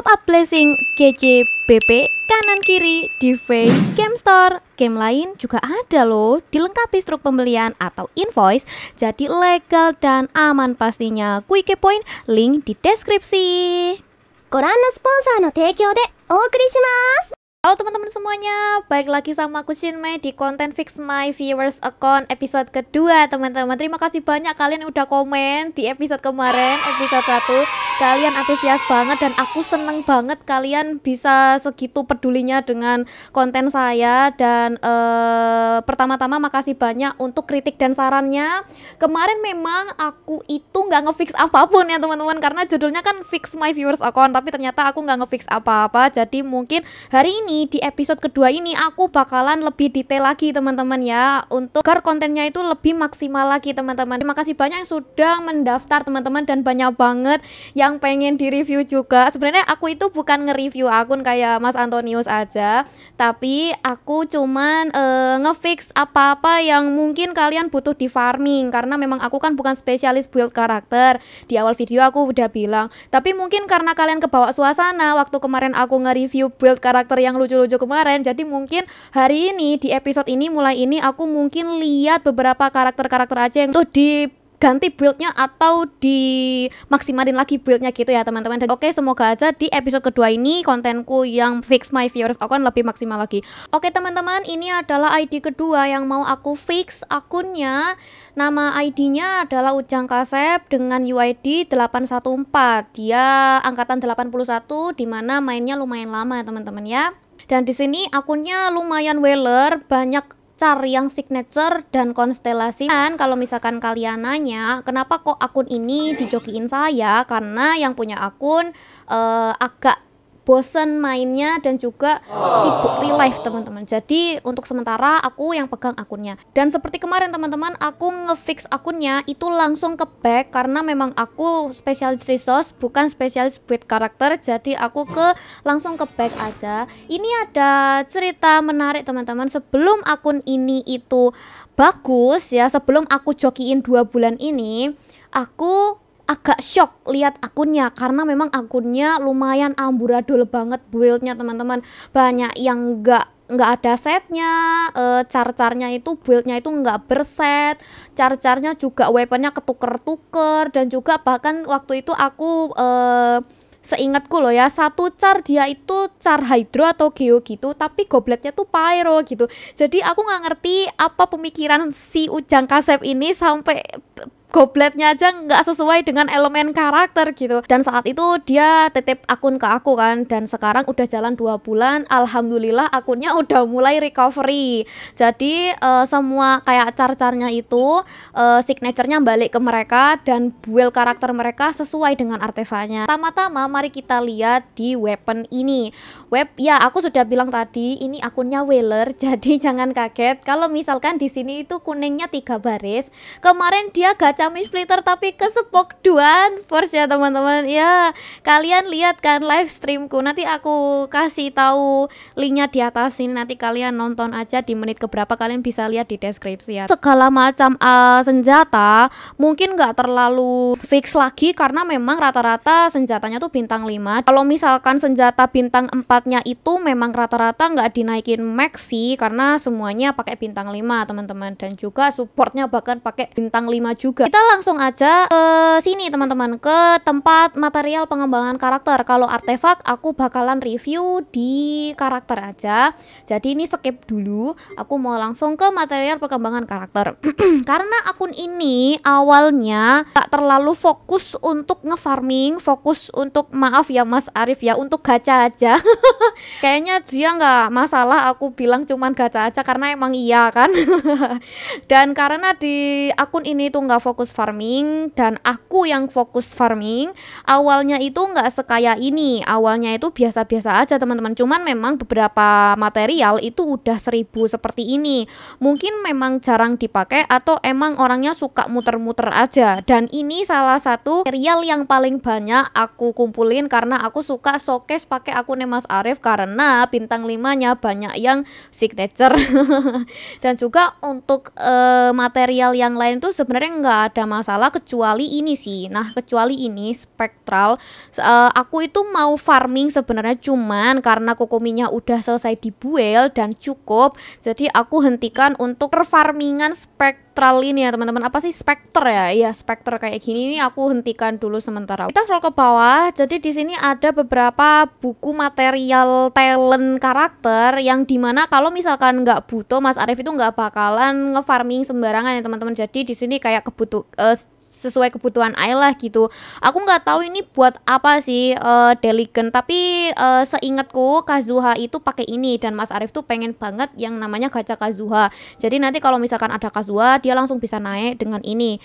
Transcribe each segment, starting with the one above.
top up blessing GCPP, kanan kiri di Face Game Store. Game lain juga ada loh, dilengkapi struk pembelian atau invoice, jadi legal dan aman pastinya. Quick point, link di deskripsi. Koran sponsor okurishimasu. Halo teman-teman semuanya, balik lagi sama aku Shinmei di konten Fix My Viewers Account episode kedua teman-teman Terima kasih banyak kalian udah komen di episode kemarin, episode 1 Kalian antusias banget dan aku seneng banget kalian bisa segitu pedulinya dengan konten saya Dan uh, pertama-tama makasih banyak untuk kritik dan sarannya Kemarin memang aku itu nggak ngefix apapun ya teman-teman Karena judulnya kan Fix My Viewers Account Tapi ternyata aku nggak ngefix apa-apa Jadi mungkin hari ini ini di episode kedua ini aku bakalan lebih detail lagi teman-teman ya untuk agar kontennya itu lebih maksimal lagi teman-teman. Terima kasih banyak yang sudah mendaftar teman-teman dan banyak banget yang pengen di-review juga. Sebenarnya aku itu bukan nge-review akun kayak Mas Antonius aja, tapi aku cuman uh, ngefix apa-apa yang mungkin kalian butuh di farming karena memang aku kan bukan spesialis build karakter. Di awal video aku udah bilang, tapi mungkin karena kalian kebawa suasana waktu kemarin aku nge-review build karakter yang lucu-lucu kemarin. Jadi mungkin hari ini di episode ini mulai ini aku mungkin lihat beberapa karakter-karakter aja yang tuh di ganti buildnya atau di maksimalin lagi buildnya gitu ya teman-teman dan oke semoga aja di episode kedua ini kontenku yang fix my viewers akun kan lebih maksimal lagi oke teman-teman ini adalah ID kedua yang mau aku fix akunnya nama ID-nya adalah Ujang Kasep dengan UID 814 dia angkatan 81 dimana mainnya lumayan lama ya teman-teman ya dan di sini akunnya lumayan weller, banyak car yang signature dan konstelasi dan kalau misalkan kalian nanya kenapa kok akun ini dijokiin saya karena yang punya akun uh, agak bosen mainnya dan juga sibuk real life teman-teman jadi untuk sementara aku yang pegang akunnya dan seperti kemarin teman-teman aku ngefix akunnya itu langsung ke back karena memang aku spesialis resource bukan spesialis buat karakter jadi aku ke langsung ke back aja ini ada cerita menarik teman-teman sebelum akun ini itu bagus ya sebelum aku jokiin dua bulan ini aku agak shock lihat akunnya karena memang akunnya lumayan amburadul banget buildnya teman-teman banyak yang nggak nggak ada setnya, e, eh, car-carnya itu buildnya itu nggak berset, car carnya juga weaponnya ketuker-tuker dan juga bahkan waktu itu aku e, seingatku loh ya satu car dia itu car hydro atau geo gitu tapi gobletnya tuh pyro gitu jadi aku nggak ngerti apa pemikiran si ujang kasep ini sampai gobletnya aja nggak sesuai dengan elemen karakter gitu dan saat itu dia tetep akun ke aku kan dan sekarang udah jalan dua bulan alhamdulillah akunnya udah mulai recovery jadi uh, semua kayak car-carnya itu uh, signaturenya balik ke mereka dan build karakter mereka sesuai dengan artefaknya pertama-tama mari kita lihat di weapon ini web ya aku sudah bilang tadi ini akunnya Weller jadi jangan kaget kalau misalkan di sini itu kuningnya tiga baris kemarin dia gak cami splitter tapi kesepok duan force ya teman-teman ya kalian lihat kan live streamku nanti aku kasih tahu linknya di atas ini nanti kalian nonton aja di menit keberapa kalian bisa lihat di deskripsi ya segala macam uh, senjata mungkin nggak terlalu fix lagi karena memang rata-rata senjatanya tuh bintang 5 kalau misalkan senjata bintang 4-nya itu memang rata-rata nggak dinaikin max sih karena semuanya pakai bintang 5 teman-teman dan juga supportnya bahkan pakai bintang 5 juga kita langsung aja ke eh, sini teman-teman ke tempat material pengembangan karakter. Kalau artefak aku bakalan review di karakter aja. Jadi ini skip dulu. Aku mau langsung ke material perkembangan karakter. Karena akun ini awalnya tak terlalu fokus untuk ngefarming, fokus untuk maaf ya Mas Arif ya untuk gacha aja. Kayaknya dia nggak masalah aku bilang cuman gacha aja karena emang iya kan. Dan karena di akun ini tuh nggak fokus fokus farming dan aku yang fokus farming awalnya itu nggak sekaya ini awalnya itu biasa-biasa aja teman-teman cuman memang beberapa material itu udah seribu seperti ini mungkin memang jarang dipakai atau emang orangnya suka muter-muter aja dan ini salah satu material yang paling banyak aku kumpulin karena aku suka showcase pakai aku Mas Arif karena bintang limanya banyak yang signature dan juga untuk uh, material yang lain tuh sebenarnya nggak ada masalah kecuali ini sih. Nah, kecuali ini spektral uh, aku itu mau farming sebenarnya cuman karena kokominya udah selesai dibuel dan cukup. Jadi aku hentikan untuk perfarmingan spektral spektral ini ya teman-teman apa sih spekter ya iya spekter kayak gini ini aku hentikan dulu sementara kita scroll ke bawah jadi di sini ada beberapa buku material talent karakter yang dimana kalau misalkan nggak butuh Mas Arief itu nggak bakalan ngefarming sembarangan ya teman-teman jadi di sini kayak kebutuh uh, sesuai kebutuhan I gitu. Aku nggak tahu ini buat apa sih uh, Deligen, tapi uh, seingatku Kazuha itu pakai ini dan Mas Arif tuh pengen banget yang namanya gacha Kazuha. Jadi nanti kalau misalkan ada Kazuha, dia langsung bisa naik dengan ini.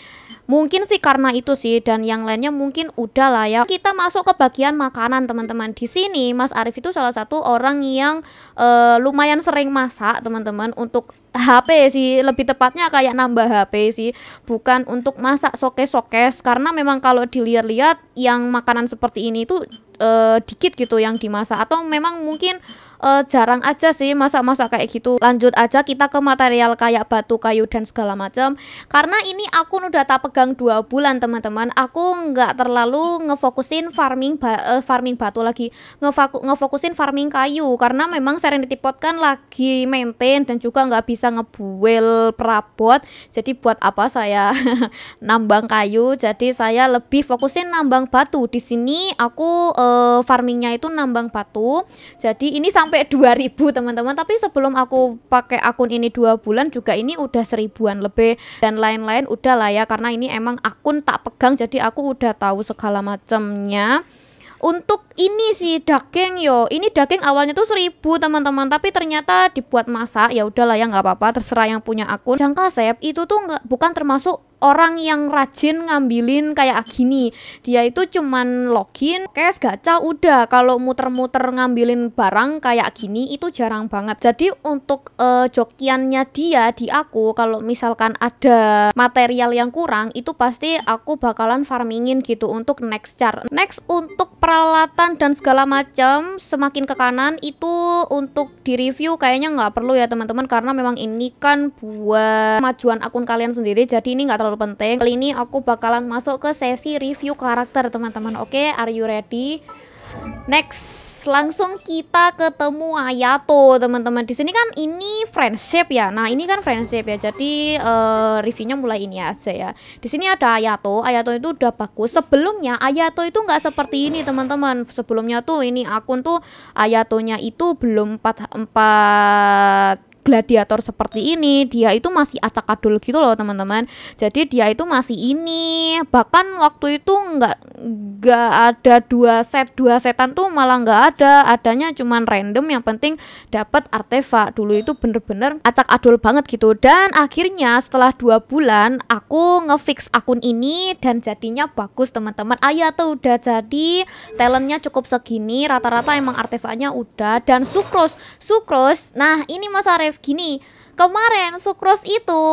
Mungkin sih karena itu sih dan yang lainnya mungkin udah lah ya. Kita masuk ke bagian makanan teman-teman. Di sini Mas Arif itu salah satu orang yang uh, lumayan sering masak teman-teman untuk HP sih lebih tepatnya kayak nambah HP sih bukan untuk masak sokes-sokes karena memang kalau dilihat-lihat yang makanan seperti ini itu uh, eh, dikit gitu yang dimasak atau memang mungkin uh, jarang aja sih masak-masak kayak gitu. Lanjut aja kita ke material kayak batu, kayu dan segala macam. Karena ini aku udah tak pegang dua bulan teman-teman. Aku nggak terlalu ngefokusin farming ba uh, farming batu lagi, Ngefaku ngefokusin farming kayu karena memang sering Pot kan lagi maintain dan juga nggak bisa ngebuel perabot. Jadi buat apa saya nambang kayu? Jadi saya lebih fokusin nambang batu. Di sini aku uh, farmingnya itu nambang batu. Jadi ini sampai sampai 2000 teman-teman tapi sebelum aku pakai akun ini dua bulan juga ini udah seribuan lebih dan lain-lain udah lah ya karena ini emang akun tak pegang jadi aku udah tahu segala macamnya untuk ini sih daging yo ini daging awalnya tuh seribu teman-teman tapi ternyata dibuat masak ya udahlah ya nggak apa-apa terserah yang punya akun jangka sep itu tuh nggak bukan termasuk orang yang rajin ngambilin kayak gini dia itu cuman login cash gacha udah kalau muter-muter ngambilin barang kayak gini itu jarang banget jadi untuk uh, jokiannya dia di aku kalau misalkan ada material yang kurang itu pasti aku bakalan farmingin gitu untuk next char next untuk peralatan dan segala macam semakin ke kanan itu untuk di review kayaknya nggak perlu ya teman-teman karena memang ini kan buat kemajuan akun kalian sendiri jadi ini nggak terlalu penting Kali ini aku bakalan masuk ke sesi review karakter teman-teman Oke, okay, are you ready? Next langsung kita ketemu Ayato teman-teman di sini kan ini friendship ya nah ini kan friendship ya jadi uh, reviewnya mulai ini aja ya di sini ada Ayato Ayato itu udah bagus sebelumnya Ayato itu nggak seperti ini teman-teman sebelumnya tuh ini akun tuh Ayatonya itu belum 4 4 gladiator seperti ini dia itu masih acak-adul gitu loh teman-teman jadi dia itu masih ini bahkan waktu itu nggak nggak ada dua set dua setan tuh malah nggak ada adanya cuman random yang penting dapat artefak dulu itu bener-bener acak-adul banget gitu dan akhirnya setelah dua bulan aku ngefix akun ini dan jadinya bagus teman-teman ayah iya tuh udah jadi talentnya cukup segini rata-rata emang artefaknya udah dan sukros sukros nah ini masa Dev gini kemarin sukros itu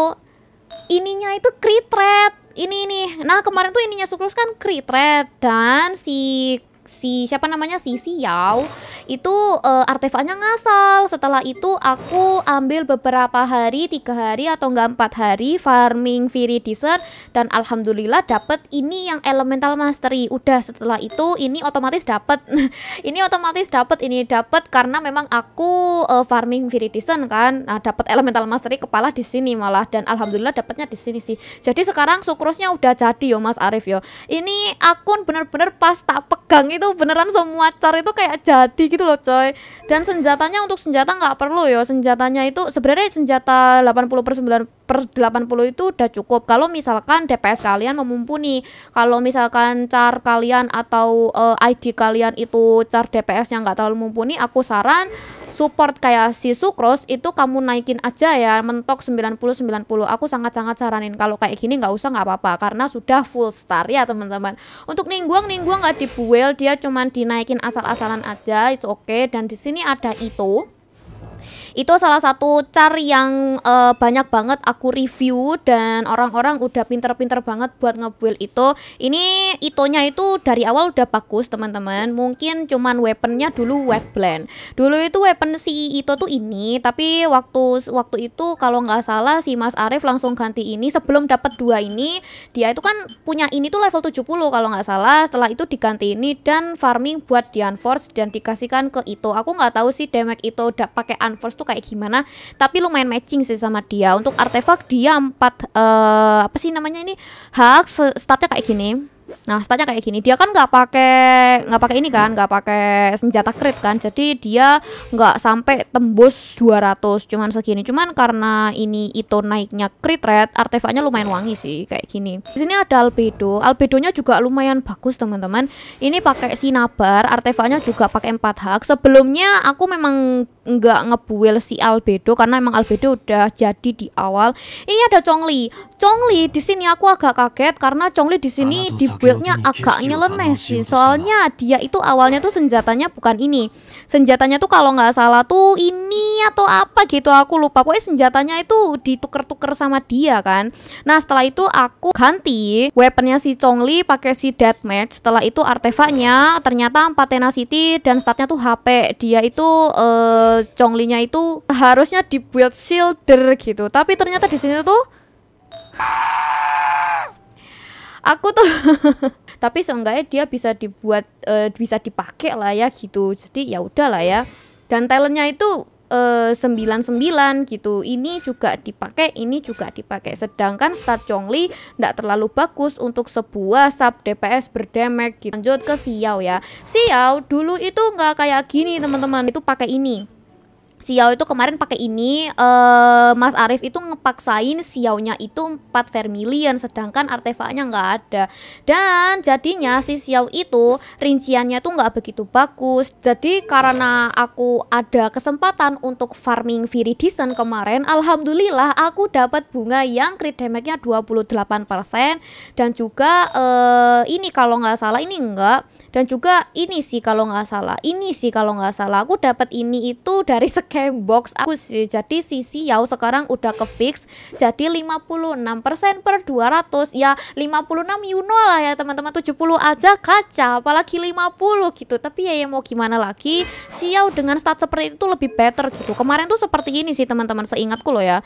ininya itu crit rate ini ini nah kemarin tuh ininya sukros kan crit rate dan si si siapa namanya si Xiao itu uh, artefaknya ngasal. Setelah itu aku ambil beberapa hari, tiga hari atau enggak empat hari farming viridisen dan alhamdulillah dapet ini yang elemental mastery. Udah setelah itu ini otomatis dapet ini otomatis dapet ini dapet karena memang aku uh, farming viridisen kan. Nah, dapat elemental mastery kepala di sini malah dan alhamdulillah dapetnya di sini sih. Jadi sekarang sukrosnya udah jadi yo Mas Arif yo. Ini akun bener-bener pas tak pegang itu itu beneran semua car itu kayak jadi gitu loh coy dan senjatanya untuk senjata nggak perlu ya senjatanya itu sebenarnya senjata 80 per 9 per 80 itu udah cukup kalau misalkan DPS kalian memumpuni kalau misalkan car kalian atau uh, eh, ID kalian itu car DPS yang nggak terlalu mumpuni aku saran support kayak si sukros itu kamu naikin aja ya mentok 90 90. Aku sangat-sangat saranin kalau kayak gini nggak usah nggak apa-apa karena sudah full star ya teman-teman. Untuk ningguang ningguang nggak dibuel dia cuman dinaikin asal-asalan aja itu oke okay. dan di sini ada itu itu salah satu car yang uh, banyak banget aku review dan orang-orang udah pinter-pinter banget buat ngebuild itu. Ini itonya itu dari awal udah bagus teman-teman. Mungkin cuman weaponnya dulu web blend. Dulu itu weapon si itu tuh ini, tapi waktu waktu itu kalau nggak salah si Mas Arif langsung ganti ini sebelum dapat dua ini dia itu kan punya ini tuh level 70 kalau nggak salah setelah itu diganti ini dan farming buat di unforce dan dikasihkan ke itu aku nggak tahu sih damage itu udah pakai unforce tuh kayak gimana tapi lumayan matching sih sama dia untuk artefak dia empat uh, apa sih namanya ini hak statnya kayak gini Nah, statnya kayak gini. Dia kan nggak pakai nggak pakai ini kan, nggak pakai senjata crit kan. Jadi dia nggak sampai tembus 200, cuman segini. Cuman karena ini itu naiknya crit rate, artefaknya lumayan wangi sih kayak gini. Di sini ada albedo. Albedonya juga lumayan bagus, teman-teman. Ini pakai sinabar, artefaknya juga pakai 4 hak. Sebelumnya aku memang nggak ngebuil si albedo karena emang albedo udah jadi di awal. Ini ada Chongli. Chongli di sini aku agak kaget karena Chongli di sini di buildnya agak nyeleneh sih soalnya dia itu awalnya tuh senjatanya bukan ini senjatanya tuh kalau nggak salah tuh ini atau apa gitu aku lupa pokoknya senjatanya itu dituker-tuker sama dia kan nah setelah itu aku ganti weaponnya si Chongli pakai si deathmatch setelah itu artefaknya ternyata empat tenacity dan statnya tuh HP dia itu uh, eh, Chonglinya itu harusnya dibuild shielder gitu tapi ternyata di sini tuh aku tuh tapi seenggaknya dia bisa dibuat uh, bisa dipakai lah ya gitu jadi ya udah lah ya dan talentnya itu sembilan uh, sembilan gitu ini juga dipakai ini juga dipakai sedangkan stat Chongli tidak terlalu bagus untuk sebuah sub DPS berdemek gitu. lanjut ke Xiao ya Xiao dulu itu nggak kayak gini teman-teman itu pakai ini Siau itu kemarin pakai ini uh, Mas Arif itu ngepaksain Siaunya itu 4 vermilion sedangkan artefaknya nggak ada dan jadinya si Siau itu rinciannya tuh nggak begitu bagus jadi karena aku ada kesempatan untuk farming Viridisen kemarin Alhamdulillah aku dapat bunga yang crit damage-nya 28% dan juga uh, ini kalau nggak salah ini enggak dan juga ini sih kalau nggak salah ini sih kalau nggak salah aku dapat ini itu dari scam box aku sih jadi sisi yau sekarang udah ke fix jadi 56% per 200 ya 56 know lah ya teman-teman 70 aja kaca apalagi 50 gitu tapi ya, ya mau gimana lagi yau dengan stat seperti itu lebih better gitu kemarin tuh seperti ini sih teman-teman seingatku loh ya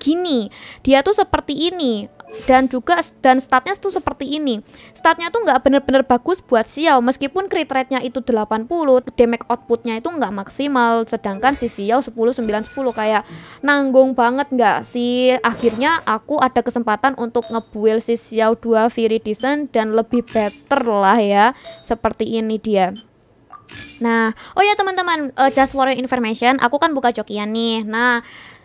gini dia tuh seperti ini dan juga dan statnya tuh seperti ini statnya tuh nggak bener-bener bagus buat Xiao meskipun crit rate-nya itu 80 damage outputnya itu nggak maksimal sedangkan si Xiao 10 9 10 kayak nanggung banget nggak sih akhirnya aku ada kesempatan untuk ngebuil si Xiao 2 Viridisen dan lebih better lah ya seperti ini dia Nah, oh ya teman-teman, uh, just for your information, aku kan buka jokian nih. Nah,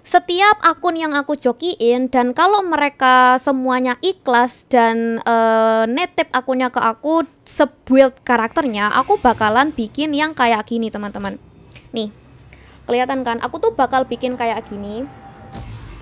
setiap akun yang aku jokiin dan kalau mereka semuanya ikhlas dan uh, eh, netep akunnya ke aku sebuild karakternya aku bakalan bikin yang kayak gini teman-teman nih kelihatan kan aku tuh bakal bikin kayak gini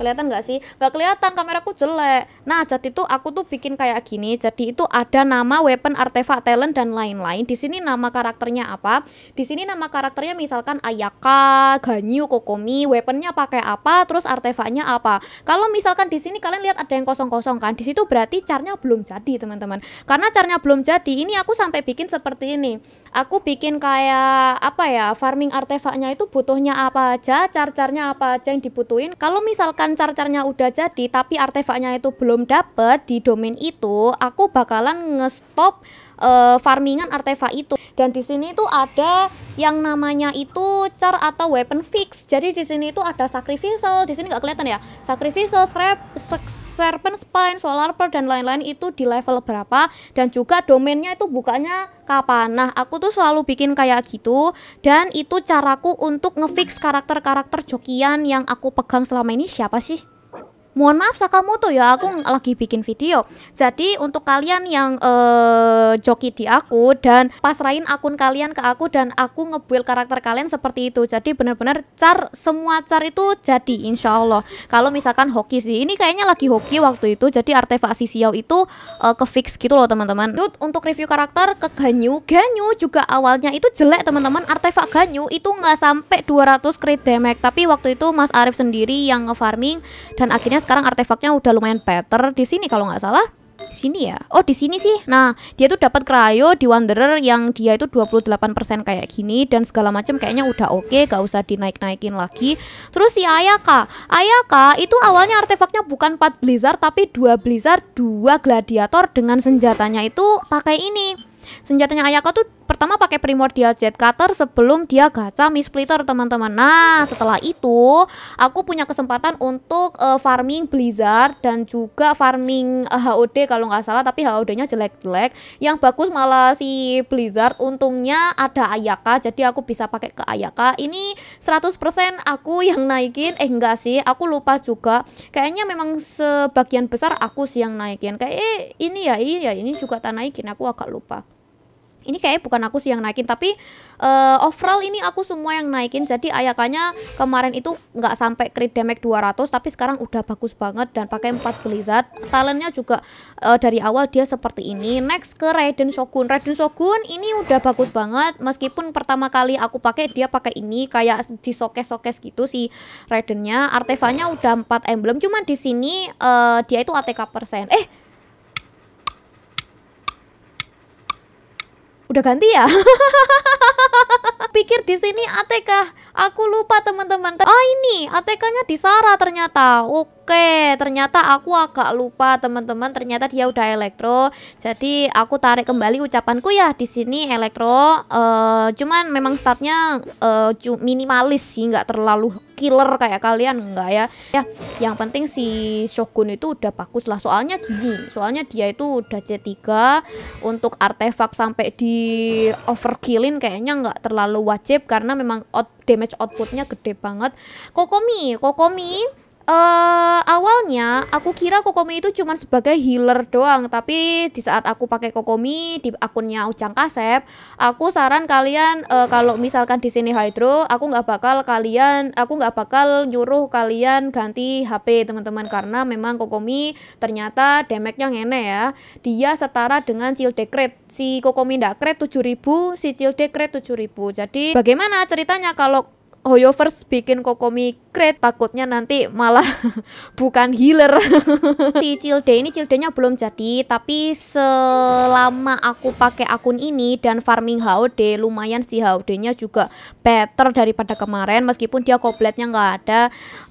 kelihatan nggak sih nggak kelihatan kameraku jelek nah jadi itu aku tuh bikin kayak gini jadi itu ada nama weapon artefak talent dan lain-lain di sini nama karakternya apa di sini nama karakternya misalkan Ayaka Ganyu Kokomi weaponnya pakai apa terus artefaknya apa kalau misalkan di sini kalian lihat ada yang kosong-kosong kan di situ berarti carnya belum jadi teman-teman karena carnya belum jadi ini aku sampai bikin seperti ini aku bikin kayak apa ya farming artefaknya itu butuhnya apa aja car-carnya apa aja yang dibutuhin kalau misalkan misalkan udah jadi tapi artefaknya itu belum dapet di domain itu, aku bakalan ngestop uh, farmingan artefak itu. Dan di sini itu ada yang namanya itu char atau weapon fix. Jadi di sini itu ada sacrificial, di sini nggak kelihatan ya. Sacrificial, scrap, serpent spine, solar pearl dan lain-lain itu di level berapa dan juga domainnya itu bukanya kapan. Nah, aku tuh selalu bikin kayak gitu dan itu caraku untuk ngefix karakter-karakter jokian yang aku pegang selama ini siapa sih? Mohon maaf Sakamoto ya, aku iya. lagi bikin video. Jadi untuk kalian yang uh, joki di aku dan pasrahin akun kalian ke aku dan aku ngebuil karakter kalian seperti itu. Jadi benar-benar car semua car itu jadi insya Allah. Kalau misalkan hoki sih, ini kayaknya lagi hoki waktu itu. Jadi artefak Sisiau itu uh, eh, ke fix gitu loh teman-teman. Untuk review karakter ke Ganyu, Ganyu juga awalnya itu jelek teman-teman. Artefak Ganyu itu nggak sampai 200 crit damage, tapi waktu itu Mas Arif sendiri yang farming dan akhirnya sekarang artefaknya udah lumayan better di sini kalau nggak salah di sini ya. Oh, di sini sih. Nah, dia tuh dapat krayo di Wanderer yang dia itu 28% kayak gini dan segala macam kayaknya udah oke, okay, gak usah dinaik-naikin lagi. Terus si Ayaka. Ayaka itu awalnya artefaknya bukan 4 Blizzard tapi dua Blizzard, dua Gladiator dengan senjatanya itu pakai ini Senjatanya Ayaka tuh pertama pakai primordial jet cutter sebelum dia gacha miss splitter teman-teman. Nah, setelah itu aku punya kesempatan untuk uh, farming blizzard dan juga farming uh, eh, HOD kalau nggak salah tapi HOD-nya jelek-jelek. Yang bagus malah si blizzard untungnya ada Ayaka jadi aku bisa pakai ke Ayaka. Ini 100% aku yang naikin eh enggak sih, aku lupa juga. Kayaknya memang sebagian besar aku sih yang naikin. Kayak eh, ini ya, ini ya, ini juga tak naikin. Aku agak lupa ini kayak bukan aku sih yang naikin tapi uh, overall ini aku semua yang naikin jadi ayakannya kemarin itu nggak sampai crit damage 200 tapi sekarang udah bagus banget dan pakai 4 blizzard talentnya juga uh, dari awal dia seperti ini next ke Raiden Shogun Raiden Shogun ini udah bagus banget meskipun pertama kali aku pakai dia pakai ini kayak di sokes-sokes gitu si Raidennya artefanya udah 4 emblem cuman di sini uh, dia itu ATK persen eh udah ganti ya pikir di sini ATK aku lupa teman-teman oh ini ATK-nya di Sarah ternyata oke Oke, ternyata aku agak lupa teman-teman. Ternyata dia udah elektro. Jadi aku tarik kembali ucapanku ya di sini elektro. Uh, cuman memang statnya uh, minimalis sih, nggak terlalu killer kayak kalian nggak ya. Ya, yang penting si Shogun itu udah bagus lah. Soalnya gini, soalnya dia itu udah C3 untuk artefak sampai di overkillin kayaknya nggak terlalu wajib karena memang out damage outputnya gede banget. Kokomi, Kokomi Uh, awalnya aku kira Kokomi itu cuma sebagai healer doang, tapi di saat aku pakai Kokomi di akunnya Ujang Kasep, aku saran kalian uh, kalau misalkan di sini Hydro, aku nggak bakal kalian, aku nggak bakal nyuruh kalian ganti HP teman-teman karena memang Kokomi ternyata damage-nya ngene ya. Dia setara dengan Cil Decret. Si Kokomi ndak kret 7000, si Cil tujuh 7000. Jadi bagaimana ceritanya kalau HoYoVerse bikin Kokomi upgrade takutnya nanti malah bukan healer si Cilde ini nya belum jadi tapi selama aku pakai akun ini dan farming HOD lumayan si HOD-nya juga better daripada kemarin meskipun dia gobletnya nggak ada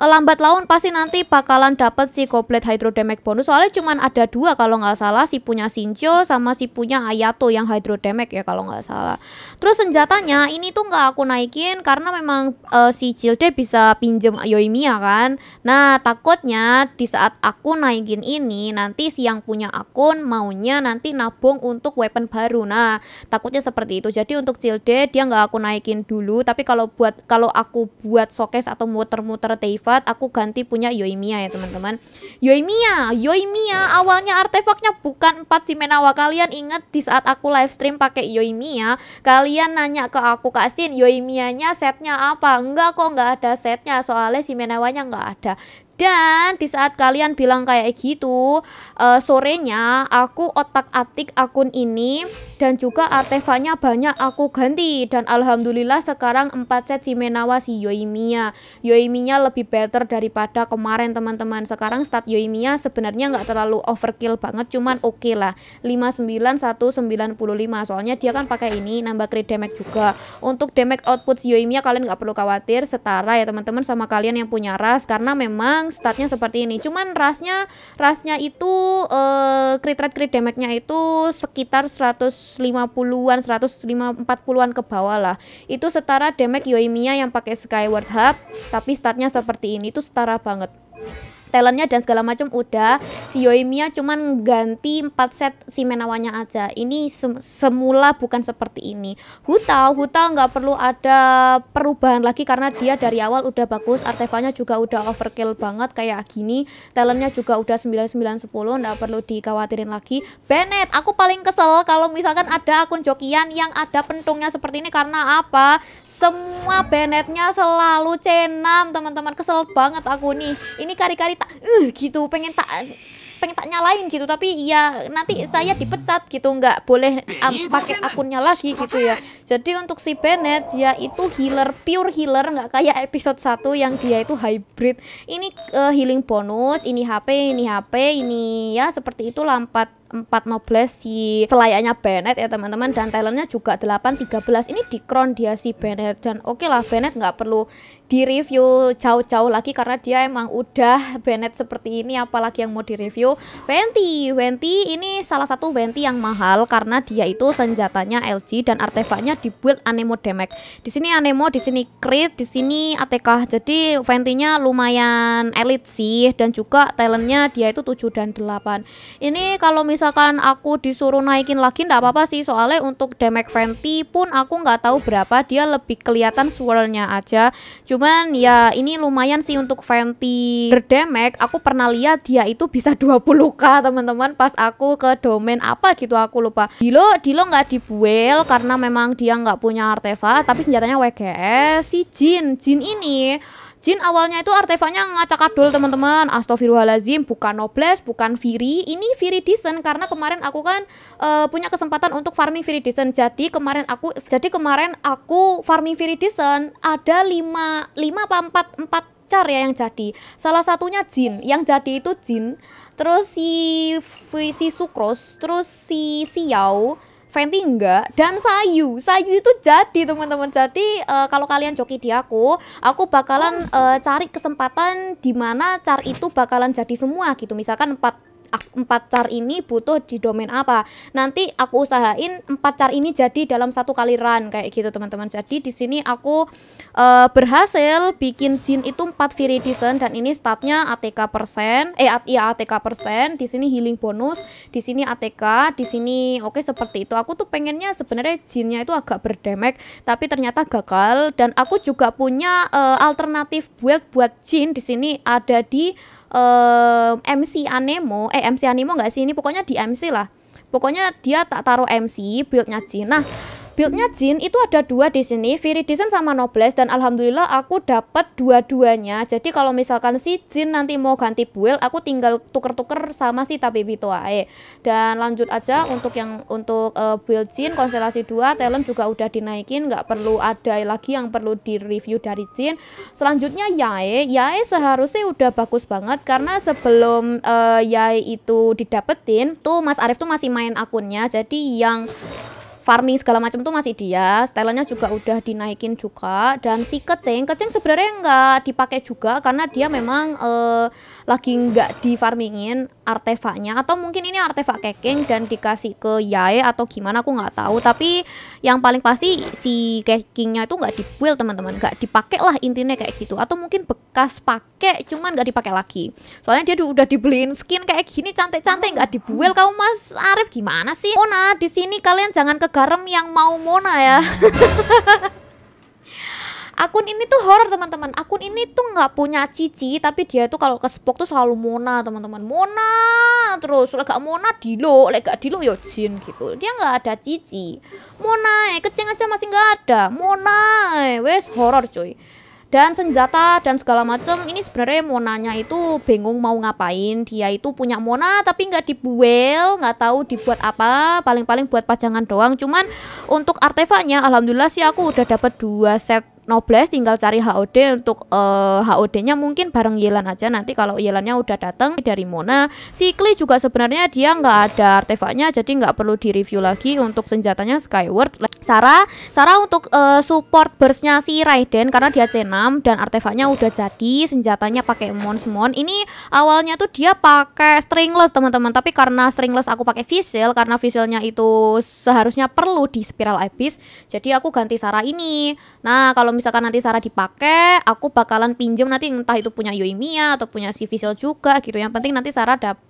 eh, lambat laun pasti nanti bakalan dapet si goblet hydro damage bonus soalnya cuman ada dua kalau nggak salah si punya sinjo sama si punya Ayato yang hydro damage ya kalau nggak salah terus senjatanya ini tuh nggak aku naikin karena memang uh, si Cilde bisa pinjem Yoimiya kan. Nah, takutnya di saat aku naikin ini nanti si yang punya akun maunya nanti nabung untuk weapon baru. Nah, takutnya seperti itu. Jadi untuk Cilde dia nggak aku naikin dulu, tapi kalau buat kalau aku buat showcase atau muter-muter Teyvat, aku ganti punya Yoimiya ya, teman-teman. Yoimiya, Yoimiya awalnya artefaknya bukan empat Simenawa kalian inget di saat aku live stream pakai Yoimiya, kalian nanya ke aku Kak Sin, Yoimianya setnya apa? Enggak kok, enggak ada setnya soal soalnya si Menawanya nggak ada dan di saat kalian bilang kayak gitu, uh, sorenya aku otak-atik akun ini dan juga artefaknya banyak aku ganti dan alhamdulillah sekarang 4 set si Menawa si Yoimiya. Yoimiya lebih better daripada kemarin teman-teman. Sekarang stat Yoimiya sebenarnya nggak terlalu overkill banget, cuman oke okay lah. 59195 soalnya dia kan pakai ini nambah crit damage juga. Untuk damage output si Yoimiya kalian nggak perlu khawatir setara ya teman-teman sama kalian yang punya ras karena memang memang statnya seperti ini cuman rasnya rasnya itu uh, crit rate crit damage-nya itu sekitar 150-an 140-an ke bawah lah itu setara damage Yoimiya yang pakai Skyward Hub tapi statnya seperti ini itu setara banget talentnya dan segala macam udah si Yoimiya cuman ganti 4 set si Menawanya aja ini sem semula bukan seperti ini Huta, Huta nggak perlu ada perubahan lagi karena dia dari awal udah bagus artefaknya juga udah overkill banget kayak gini talentnya juga udah 9910 nggak perlu dikhawatirin lagi Bennett aku paling kesel kalau misalkan ada akun jokian yang ada pentungnya seperti ini karena apa semua benetnya selalu C6 teman-teman. Kesel banget aku nih. Ini kari-kari tak uh, gitu, pengen tak pengen tak nyalain gitu tapi ya nanti saya dipecat gitu nggak boleh um, pakai akunnya lagi gitu ya jadi untuk si Bennett dia itu healer pure healer nggak kayak episode 1 yang dia itu hybrid ini uh, healing bonus ini HP ini HP ini ya seperti itu lampat 4 nobles si selayaknya Bennett ya teman-teman dan Thailandnya juga 8 13 ini di crown dia si Bennett dan oke okay lah Bennett nggak perlu di review jauh-jauh lagi karena dia emang udah Bennett seperti ini apalagi yang mau direview Venti Venti ini salah satu Venti yang mahal karena dia itu senjatanya LG dan artefaknya dibuild Anemo Demek di sini Anemo di sini Crit di sini ATK jadi Ventinya lumayan elit sih dan juga talentnya dia itu 7 dan 8 ini kalau misalkan aku disuruh naikin lagi ndak apa-apa sih soalnya untuk Demek Venti pun aku nggak tahu berapa dia lebih kelihatan suaranya aja cuma Cuman ya ini lumayan sih untuk Fenty berdemek. Aku pernah lihat dia itu bisa 20k teman-teman pas aku ke domain apa gitu aku lupa. Dilo Dilo nggak dibuel karena memang dia nggak punya artefak tapi senjatanya WGS si Jin. Jin ini Jin awalnya itu artefaknya ngacak adul teman-teman. Astagfirullahalazim, bukan nobles, bukan Viri. Ini Viri Disen karena kemarin aku kan uh, punya kesempatan untuk farming Viri Disen. Jadi kemarin aku jadi kemarin aku farming Viri Disen ada 5 5 apa 4 4 car ya yang jadi salah satunya Jin yang jadi itu Jin terus si si Sukros terus si Xiao si Fenty enggak dan sayu sayu itu jadi teman-teman jadi uh, kalau kalian joki di aku aku bakalan uh, cari kesempatan di mana car itu bakalan jadi semua gitu misalkan empat empat car ini butuh di domain apa. Nanti aku usahain empat car ini jadi dalam satu kali run kayak gitu teman-teman. Jadi di sini aku uh, berhasil bikin jin itu empat viridisen dan ini statnya ATK persen, eh iya ATK persen. Di sini healing bonus, di sini ATK, di sini oke okay, seperti itu. Aku tuh pengennya sebenarnya jinnya itu agak berdemek tapi ternyata gagal dan aku juga punya uh, alternatif build buat jin di sini ada di uh, MC Anemo, eh MC Anemo nggak sih ini pokoknya di MC lah. Pokoknya dia tak taruh MC buildnya Jin. Nah, Buildnya Jin itu ada dua di sini, Viridisen sama Nobles dan alhamdulillah aku dapat dua-duanya. Jadi kalau misalkan si Jin nanti mau ganti build, aku tinggal tuker-tuker sama si Tabibito ae. Dan lanjut aja untuk yang untuk uh, build Jin konstelasi 2 talent juga udah dinaikin, nggak perlu ada lagi yang perlu di-review dari Jin. Selanjutnya Yae, Yae seharusnya udah bagus banget karena sebelum uh, Yae itu didapetin, tuh Mas Arif tuh masih main akunnya. Jadi yang farming segala macam tuh masih dia stylenya juga udah dinaikin juga dan si kecing kecing sebenarnya nggak dipakai juga karena dia memang uh, lagi nggak di farmingin artefaknya atau mungkin ini artefak keking dan dikasih ke yae atau gimana aku nggak tahu tapi yang paling pasti si kekingnya itu nggak dibuil teman-teman nggak dipakai lah intinya kayak gitu atau mungkin bekas pakai cuman nggak dipakai lagi soalnya dia udah dibeliin skin kayak gini cantik-cantik nggak dibuil kamu mas Arif gimana sih oh nah di sini kalian jangan ke garam yang mau Mona ya. Hmm. akun ini tuh horror teman-teman. Akun ini tuh nggak punya cici, tapi dia tuh kalau ke kesepok tuh selalu Mona teman-teman. Mona terus, kalau gak Mona Dilo, lagi gak Dilo ya Jin gitu. Dia nggak ada cici. Mona, eh, kecing aja masih nggak ada. Mona, eh, wes horror cuy dan senjata dan segala macam ini sebenarnya Monanya itu bingung mau ngapain dia itu punya Mona tapi nggak dibuel nggak tahu dibuat apa paling-paling buat pajangan doang cuman untuk artefaknya alhamdulillah sih aku udah dapat dua set Nobles tinggal cari HOD untuk uh, eh, HOD-nya mungkin bareng Yelan aja nanti kalau Yelannya udah datang dari Mona Si Sikli juga sebenarnya dia nggak ada artefaknya jadi nggak perlu direview lagi untuk senjatanya Skyward Sarah Sarah untuk uh, support burstnya si Raiden karena dia C6 dan artefaknya udah jadi senjatanya pakai Mon ini awalnya tuh dia pakai stringless teman-teman tapi karena stringless aku pakai visil karena Visualnya itu seharusnya perlu di Spiral Abyss jadi aku ganti Sarah ini nah kalau kalau misalkan nanti Sarah dipakai, aku bakalan pinjam nanti entah itu punya Yoimiya atau punya si Visel juga gitu. Yang penting nanti Sarah dapat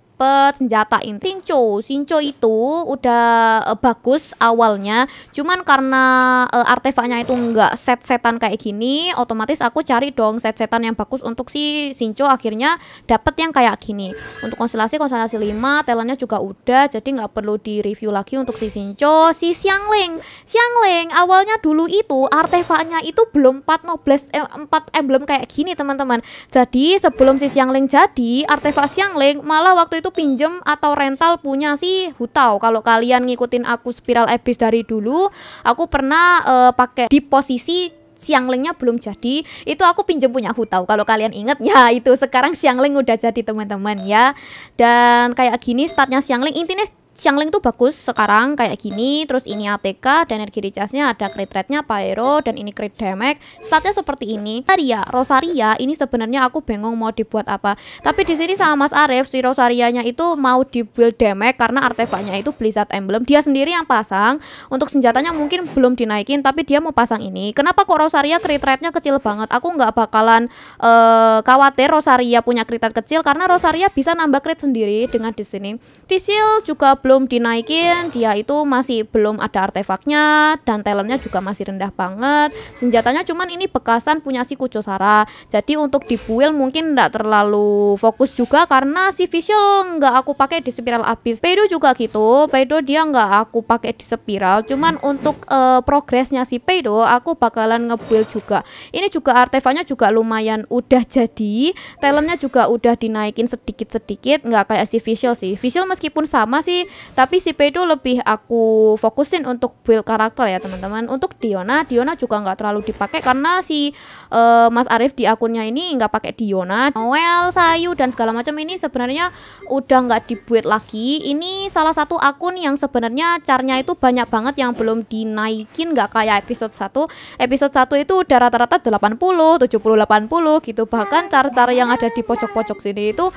senjata inti Sinco Sinco itu udah uh, bagus awalnya cuman karena uh, artefaknya itu enggak set-setan kayak gini otomatis aku cari dong set-setan yang bagus untuk si Sinco akhirnya dapet yang kayak gini untuk konstelasi konstelasi 5 talentnya juga udah jadi nggak perlu di review lagi untuk si Sinco si Xiangling Xiangling awalnya dulu itu artefaknya itu belum nobles eh, 4 emblem kayak gini teman-teman jadi sebelum si Xiangling jadi artefak Xiangling malah waktu itu pinjem atau rental punya sih, Hutau. Kalau kalian ngikutin aku spiral epis dari dulu, aku pernah uh, pakai di posisi Siang Lengnya belum jadi itu aku pinjam punya Hutau kalau kalian inget ya itu sekarang siangling udah jadi teman-teman ya dan kayak gini startnya siangling Leng intinya Xiangling tuh bagus sekarang kayak gini terus ini ATK dan energi recharge-nya ada crit rate-nya pyro dan ini crit damage statnya seperti ini Rosaria Rosaria ini sebenarnya aku bengong mau dibuat apa tapi di sini sama Mas Arif si Rosarianya itu mau dibuild damage karena artefaknya itu Blizzard Emblem dia sendiri yang pasang untuk senjatanya mungkin belum dinaikin tapi dia mau pasang ini kenapa kok Rosaria crit rate-nya kecil banget aku nggak bakalan uh, khawatir Rosaria punya crit rate kecil karena Rosaria bisa nambah crit sendiri dengan di sini Tisil juga belum dinaikin dia itu masih belum ada artefaknya dan talentnya juga masih rendah banget senjatanya cuman ini bekasan punya si Kujosara jadi untuk di build mungkin nggak terlalu fokus juga karena si visual nggak aku pakai di spiral abis Peido juga gitu Peido dia nggak aku pakai di spiral cuman untuk uh, progresnya si Peido aku bakalan ngebuild juga ini juga artefaknya juga lumayan udah jadi talentnya juga udah dinaikin sedikit-sedikit nggak kayak si visual sih visual meskipun sama sih tapi si P itu lebih aku fokusin untuk build karakter ya teman-teman untuk Diona Diona juga nggak terlalu dipakai karena si uh, Mas Arif di akunnya ini nggak pakai Diona Noel Sayu dan segala macam ini sebenarnya udah nggak dibuat lagi ini salah satu akun yang sebenarnya carnya itu banyak banget yang belum dinaikin nggak kayak episode 1 episode 1 itu udah rata-rata 80 70 80 gitu bahkan cara-cara yang ada di pojok-pojok sini itu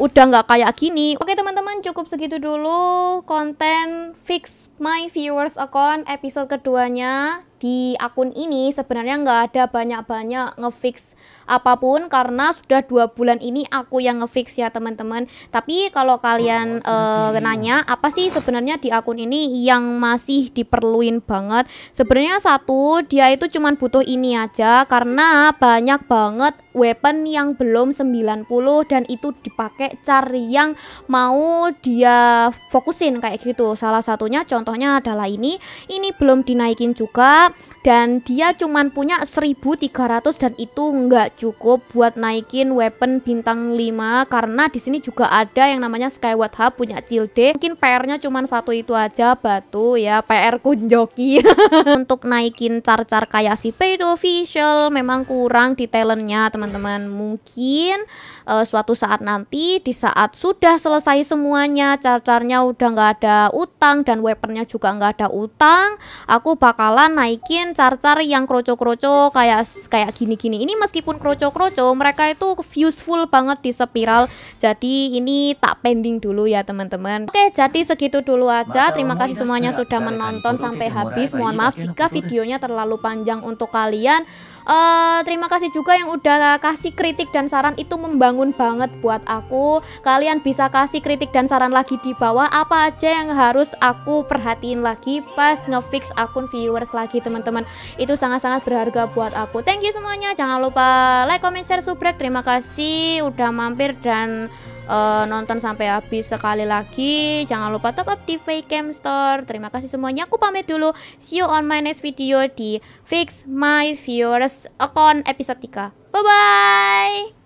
udah nggak kayak gini. Oke teman-teman cukup segitu dulu konten fix my viewers account episode keduanya di akun ini sebenarnya nggak ada banyak-banyak ngefix apapun karena sudah dua bulan ini aku yang ngefix ya teman-teman. Tapi kalau kalian oh, uh, nanya apa sih sebenarnya di akun ini yang masih diperluin banget? Sebenarnya satu dia itu cuma butuh ini aja karena banyak banget weapon yang belum 90 dan itu dipakai cari yang mau dia fokusin kayak gitu. Salah satunya contohnya adalah ini. Ini belum dinaikin juga dan dia cuman punya 1300 dan itu enggak cukup buat naikin weapon bintang 5 karena di sini juga ada yang namanya Skyward Hub punya childe Mungkin PR-nya cuma satu itu aja batu ya, PR kunjoki. Untuk naikin car-car kayak si Pedro Official memang kurang di talentnya teman-teman. Mungkin uh, suatu saat nanti di saat sudah selesai semuanya, car-carnya udah nggak ada utang dan weaponnya juga nggak ada utang, aku bakalan naikin car-car yang kroco-kroco kayak kayak gini-gini. Ini meskipun kroco-kroco mereka itu useful banget di spiral jadi ini tak pending dulu ya teman-teman oke jadi segitu dulu aja terima kasih semuanya sudah menonton sampai habis mohon maaf jika videonya terlalu panjang untuk kalian uh, terima kasih juga yang udah kasih kritik dan saran itu membangun banget buat aku kalian bisa kasih kritik dan saran lagi di bawah apa aja yang harus aku perhatiin lagi pas ngefix akun viewers lagi teman-teman itu sangat-sangat berharga buat aku thank you semuanya jangan lupa like comment share subscribe. terima kasih udah mampir dan uh, nonton sampai habis sekali lagi. Jangan lupa top up di Facecam Store. Terima kasih semuanya. Aku pamit dulu. See you on my next video di Fix My Viewers Account episode 3. Bye bye.